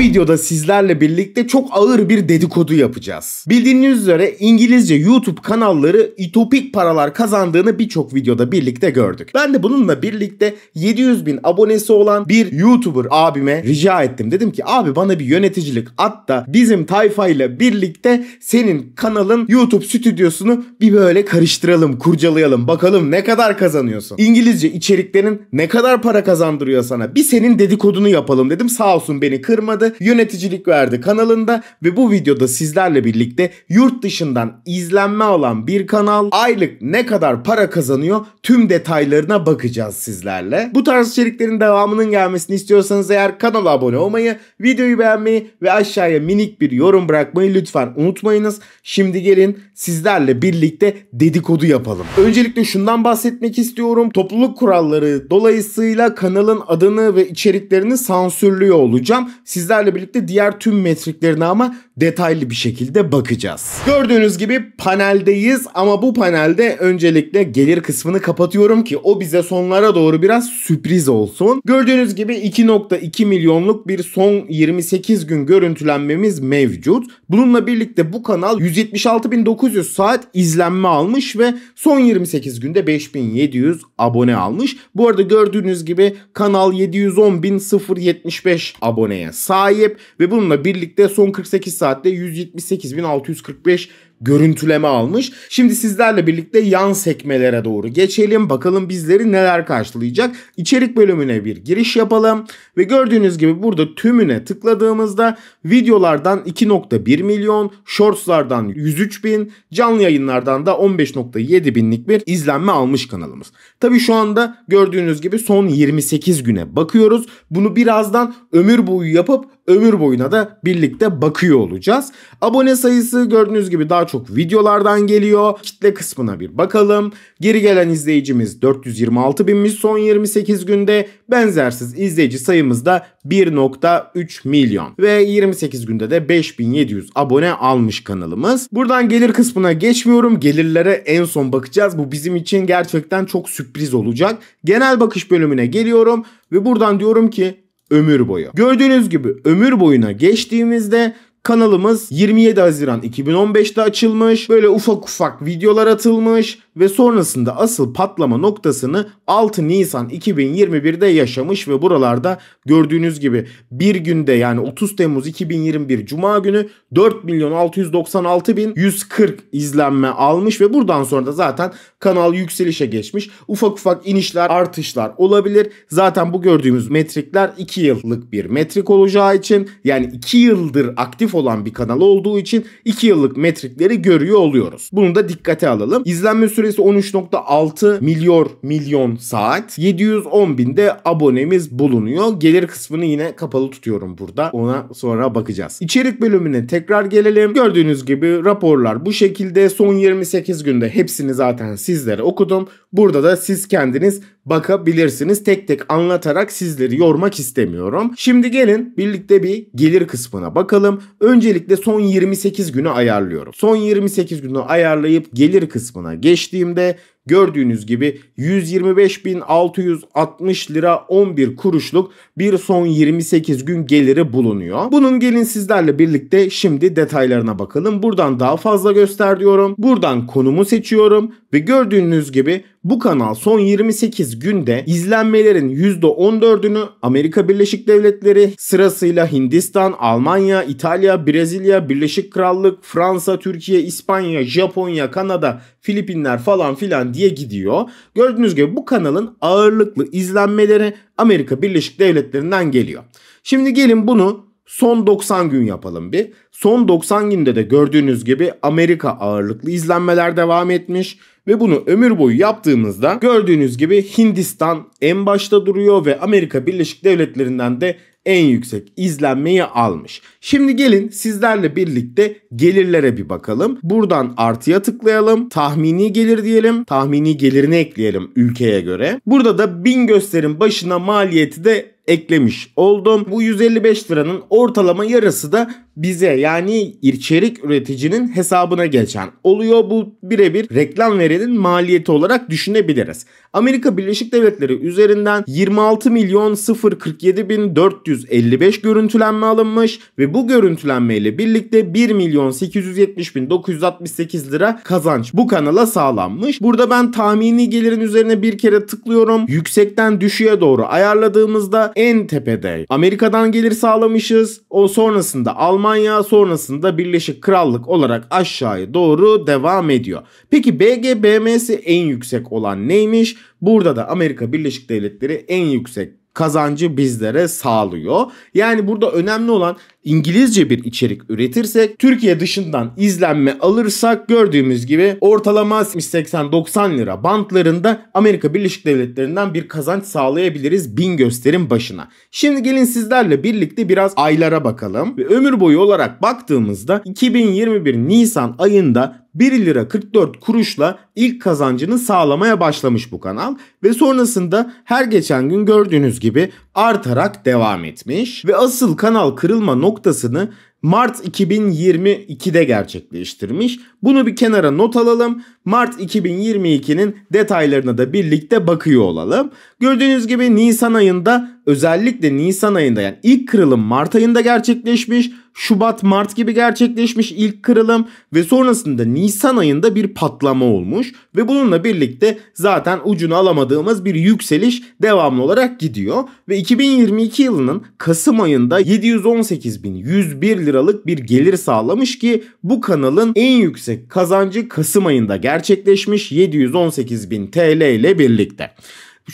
videoda sizlerle birlikte çok ağır bir dedikodu yapacağız. Bildiğiniz üzere İngilizce YouTube kanalları iTopik paralar kazandığını birçok videoda birlikte gördük. Ben de bununla birlikte 700 bin abonesi olan bir YouTuber abime rica ettim. Dedim ki abi bana bir yöneticilik at da bizim tayfayla birlikte senin kanalın YouTube stüdyosunu bir böyle karıştıralım, kurcalayalım. Bakalım ne kadar kazanıyorsun. İngilizce içeriklerin ne kadar para kazandırıyor sana. Bir senin dedikodunu yapalım dedim. Sağ olsun beni kırmadı yöneticilik verdi kanalında ve bu videoda sizlerle birlikte yurt dışından izlenme alan bir kanal aylık ne kadar para kazanıyor tüm detaylarına bakacağız sizlerle. Bu tarz içeriklerin devamının gelmesini istiyorsanız eğer kanala abone olmayı, videoyu beğenmeyi ve aşağıya minik bir yorum bırakmayı lütfen unutmayınız. Şimdi gelin sizlerle birlikte dedikodu yapalım. Öncelikle şundan bahsetmek istiyorum. Topluluk kuralları dolayısıyla kanalın adını ve içeriklerini sansürlüyor olacağım. Sizler sizlerle birlikte diğer tüm metriklerine ama detaylı bir şekilde bakacağız. Gördüğünüz gibi paneldeyiz ama bu panelde öncelikle gelir kısmını kapatıyorum ki o bize sonlara doğru biraz sürpriz olsun. Gördüğünüz gibi 2.2 milyonluk bir son 28 gün görüntülenmemiz mevcut. Bununla birlikte bu kanal 176.900 saat izlenme almış ve son 28 günde 5700 abone almış. Bu arada gördüğünüz gibi kanal 710.075 aboneye sahip sahip ve bununla birlikte son 48 saatte 178.645 görüntüleme almış. Şimdi sizlerle birlikte yan sekmelere doğru geçelim. Bakalım bizleri neler karşılayacak. İçerik bölümüne bir giriş yapalım. Ve gördüğünüz gibi burada tümüne tıkladığımızda videolardan 2.1 milyon, shortslardan 103 bin, canlı yayınlardan da 15.7 binlik bir izlenme almış kanalımız. Tabi şu anda gördüğünüz gibi son 28 güne bakıyoruz. Bunu birazdan ömür boyu yapıp ömür boyuna da birlikte bakıyor olacağız. Abone sayısı gördüğünüz gibi daha çok videolardan geliyor. Kitle kısmına bir bakalım. Geri gelen izleyicimiz 426 binmiş son 28 günde. Benzersiz izleyici sayımız da 1.3 milyon. Ve 28 günde de 5700 abone almış kanalımız. Buradan gelir kısmına geçmiyorum. Gelirlere en son bakacağız. Bu bizim için gerçekten çok sürpriz olacak. Genel bakış bölümüne geliyorum ve buradan diyorum ki ömür boyu. Gördüğünüz gibi ömür boyuna geçtiğimizde kanalımız 27 Haziran 2015'te açılmış. Böyle ufak ufak videolar atılmış ve sonrasında asıl patlama noktasını 6 Nisan 2021'de yaşamış ve buralarda gördüğünüz gibi bir günde yani 30 Temmuz 2021 Cuma günü 4 milyon 696 bin 140 izlenme almış ve buradan sonra da zaten kanal yükselişe geçmiş. Ufak ufak inişler artışlar olabilir. Zaten bu gördüğümüz metrikler 2 yıllık bir metrik olacağı için yani 2 yıldır aktif olan bir kanal olduğu için 2 yıllık metrikleri görüyor oluyoruz. Bunu da dikkate alalım. İzlenme süresi süresi 13.6 milyon milyon saat. 710 de abonemiz bulunuyor. Gelir kısmını yine kapalı tutuyorum burada. Ona sonra bakacağız. İçerik bölümüne tekrar gelelim. Gördüğünüz gibi raporlar bu şekilde. Son 28 günde hepsini zaten sizlere okudum. Burada da siz kendiniz bakabilirsiniz. Tek tek anlatarak sizleri yormak istemiyorum. Şimdi gelin birlikte bir gelir kısmına bakalım. Öncelikle son 28 günü ayarlıyorum. Son 28 günü ayarlayıp gelir kısmına geçtiğimde Gördüğünüz gibi 125.660 lira 11 kuruşluk bir son 28 gün geliri bulunuyor. Bunun gelin sizlerle birlikte şimdi detaylarına bakalım. Buradan daha fazla göster diyorum. Buradan konumu seçiyorum ve gördüğünüz gibi bu kanal son 28 günde izlenmelerin %14'ünü Amerika Birleşik Devletleri sırasıyla Hindistan, Almanya, İtalya, Brezilya, Birleşik Krallık, Fransa, Türkiye, İspanya, Japonya, Kanada, Filipinler falan filan diye gidiyor. Gördüğünüz gibi bu kanalın ağırlıklı izlenmeleri Amerika Birleşik Devletleri'nden geliyor. Şimdi gelin bunu son 90 gün yapalım bir. Son 90 günde de gördüğünüz gibi Amerika ağırlıklı izlenmeler devam etmiş ve bunu ömür boyu yaptığımızda gördüğünüz gibi Hindistan en başta duruyor ve Amerika Birleşik Devletleri'nden de en yüksek izlenmeyi almış. Şimdi gelin sizlerle birlikte gelirlere bir bakalım. Buradan artıya tıklayalım. Tahmini gelir diyelim. Tahmini gelirini ekleyelim ülkeye göre. Burada da bin gösterin başına maliyeti de eklemiş oldum. Bu 155 liranın ortalama yarısı da bize yani içerik üreticinin hesabına geçen oluyor. Bu birebir reklam verenin maliyeti olarak düşünebiliriz. Amerika Birleşik Devletleri üzerinden 26 milyon 047 bin 455 görüntülenme alınmış ve bu görüntülenme ile birlikte 1 milyon 870 bin 968 lira kazanç bu kanala sağlanmış. Burada ben tahmini gelirin üzerine bir kere tıklıyorum. Yüksekten düşüye doğru ayarladığımızda en tepede. Amerika'dan gelir sağlamışız. O sonrasında Almanya sonrasında Birleşik Krallık olarak aşağıya doğru devam ediyor. Peki BGBM'si en yüksek olan neymiş? Burada da Amerika Birleşik Devletleri en yüksek kazancı bizlere sağlıyor. Yani burada önemli olan İngilizce bir içerik üretirsek, Türkiye dışından izlenme alırsak gördüğümüz gibi ortalama 80-90 lira bantlarında Amerika Birleşik Devletleri'nden bir kazanç sağlayabiliriz bin gösterim başına. Şimdi gelin sizlerle birlikte biraz aylara bakalım ve ömür boyu olarak baktığımızda 2021 Nisan ayında 1 lira 44 kuruşla ilk kazancını sağlamaya başlamış bu kanal ve sonrasında her geçen gün gördüğünüz gibi artarak devam etmiş ve asıl kanal kırılma noktası noktasını Mart 2022'de gerçekleştirmiş. Bunu bir kenara not alalım. Mart 2022'nin detaylarına da birlikte bakıyor olalım. Gördüğünüz gibi Nisan ayında özellikle Nisan ayında yani ilk kırılım Mart ayında gerçekleşmiş. Şubat Mart gibi gerçekleşmiş ilk kırılım ve sonrasında Nisan ayında bir patlama olmuş ve bununla birlikte zaten ucunu alamadığımız bir yükseliş devamlı olarak gidiyor ve 2022 yılının Kasım ayında 718.101 liralık bir gelir sağlamış ki bu kanalın en yüksek kazancı Kasım ayında gerçekleşmiş 718.000 TL ile birlikte.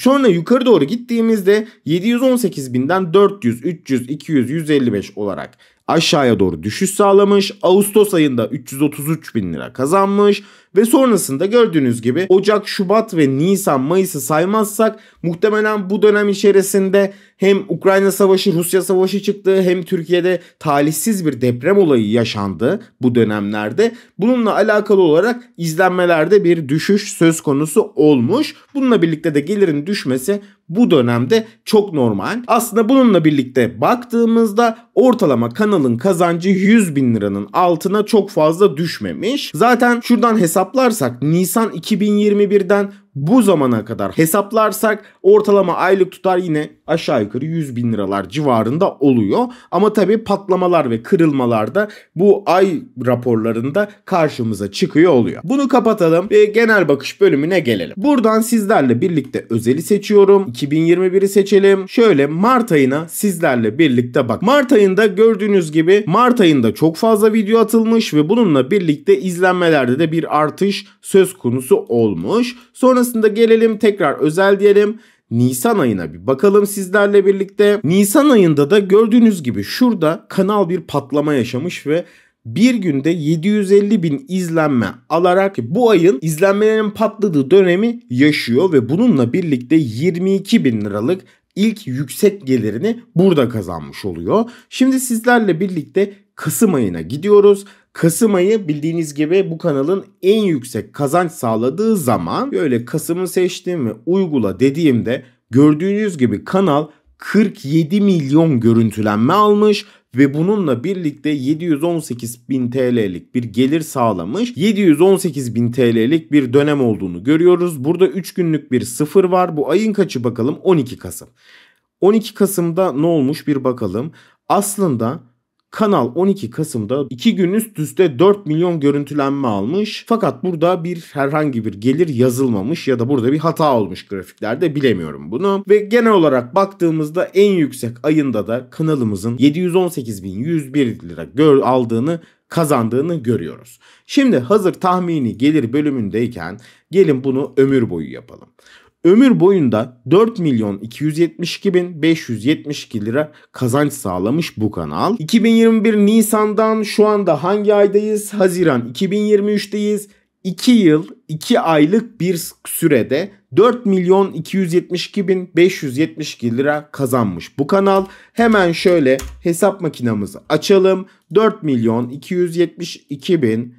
Sonra yukarı doğru gittiğimizde 718 binden 400, 300, 200, 155 olarak aşağıya doğru düşüş sağlamış. Ağustos ayında 333 bin lira kazanmış. Ve sonrasında gördüğünüz gibi Ocak, Şubat ve Nisan, Mayıs'ı saymazsak muhtemelen bu dönem içerisinde hem Ukrayna Savaşı, Rusya Savaşı çıktı hem Türkiye'de talihsiz bir deprem olayı yaşandı bu dönemlerde. Bununla alakalı olarak izlenmelerde bir düşüş söz konusu olmuş. Bununla birlikte de gelirin düşmesi bu dönemde çok normal. Aslında bununla birlikte baktığımızda ortalama kanalın kazancı 100 bin liranın altına çok fazla düşmemiş. Zaten şuradan hesap hesaplarsak Nisan 2021'den bu zamana kadar hesaplarsak ortalama aylık tutar yine aşağı yukarı 100 bin liralar civarında oluyor. Ama tabii patlamalar ve kırılmalar da bu ay raporlarında karşımıza çıkıyor oluyor. Bunu kapatalım ve genel bakış bölümüne gelelim. Buradan sizlerle birlikte özeli seçiyorum. 2021'i seçelim. Şöyle Mart ayına sizlerle birlikte bak. Mart ayında gördüğünüz gibi Mart ayında çok fazla video atılmış ve bununla birlikte izlenmelerde de bir artış söz konusu olmuş. Sonrasında gelelim tekrar özel diyelim. Nisan ayına bir bakalım sizlerle birlikte. Nisan ayında da gördüğünüz gibi şurada kanal bir patlama yaşamış ve bir günde 750 bin izlenme alarak bu ayın izlenmelerin patladığı dönemi yaşıyor ve bununla birlikte 22 bin liralık ilk yüksek gelirini burada kazanmış oluyor. Şimdi sizlerle birlikte Kasım ayına gidiyoruz. Kasım ayı bildiğiniz gibi bu kanalın en yüksek kazanç sağladığı zaman böyle Kasım'ı seçtim ve uygula dediğimde gördüğünüz gibi kanal 47 milyon görüntülenme almış ve bununla birlikte 718 bin TL'lik bir gelir sağlamış. 718 bin TL'lik bir dönem olduğunu görüyoruz. Burada 3 günlük bir sıfır var. Bu ayın kaçı bakalım? 12 Kasım. 12 Kasım'da ne olmuş bir bakalım. Aslında Kanal 12 Kasım'da 2 gün üst üste 4 milyon görüntülenme almış. Fakat burada bir herhangi bir gelir yazılmamış ya da burada bir hata olmuş grafiklerde bilemiyorum bunu. Ve genel olarak baktığımızda en yüksek ayında da kanalımızın 718.101 lira gör aldığını kazandığını görüyoruz. Şimdi hazır tahmini gelir bölümündeyken gelin bunu ömür boyu yapalım ömür boyunda 4 milyon 272 bin 572 lira kazanç sağlamış bu kanal. 2021 Nisan'dan şu anda hangi aydayız? Haziran 2023'teyiz. 2 yıl 2 aylık bir sürede 4 milyon 272 bin 572 lira kazanmış bu kanal. Hemen şöyle hesap makinamızı açalım. 4 milyon 272 bin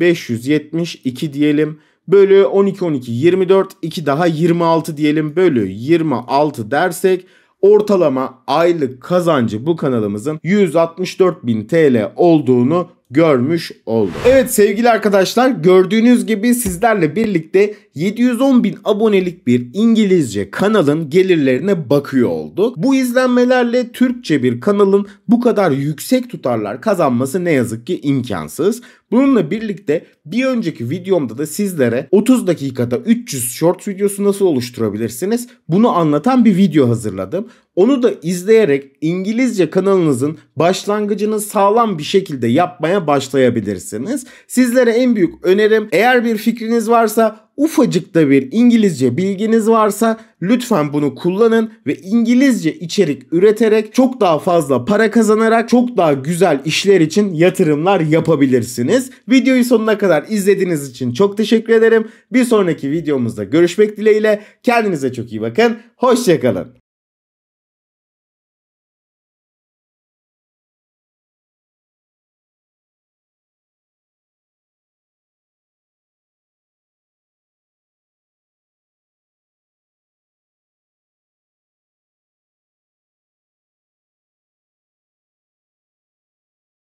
572 diyelim bölü 12 12 24 2 daha 26 diyelim bölü 26 dersek ortalama aylık kazancı bu kanalımızın 164.000 TL olduğunu görmüş olduk. Evet sevgili arkadaşlar gördüğünüz gibi sizlerle birlikte 710 bin abonelik bir İngilizce kanalın gelirlerine bakıyor olduk. Bu izlenmelerle Türkçe bir kanalın bu kadar yüksek tutarlar kazanması ne yazık ki imkansız. Bununla birlikte bir önceki videomda da sizlere 30 dakikada 300 short videosu nasıl oluşturabilirsiniz bunu anlatan bir video hazırladım. Onu da izleyerek İngilizce kanalınızın başlangıcını sağlam bir şekilde yapmaya başlayabilirsiniz. Sizlere en büyük önerim eğer bir fikriniz varsa Ufacık da bir İngilizce bilginiz varsa lütfen bunu kullanın ve İngilizce içerik üreterek çok daha fazla para kazanarak çok daha güzel işler için yatırımlar yapabilirsiniz. Videoyu sonuna kadar izlediğiniz için çok teşekkür ederim. Bir sonraki videomuzda görüşmek dileğiyle. Kendinize çok iyi bakın. Hoşçakalın.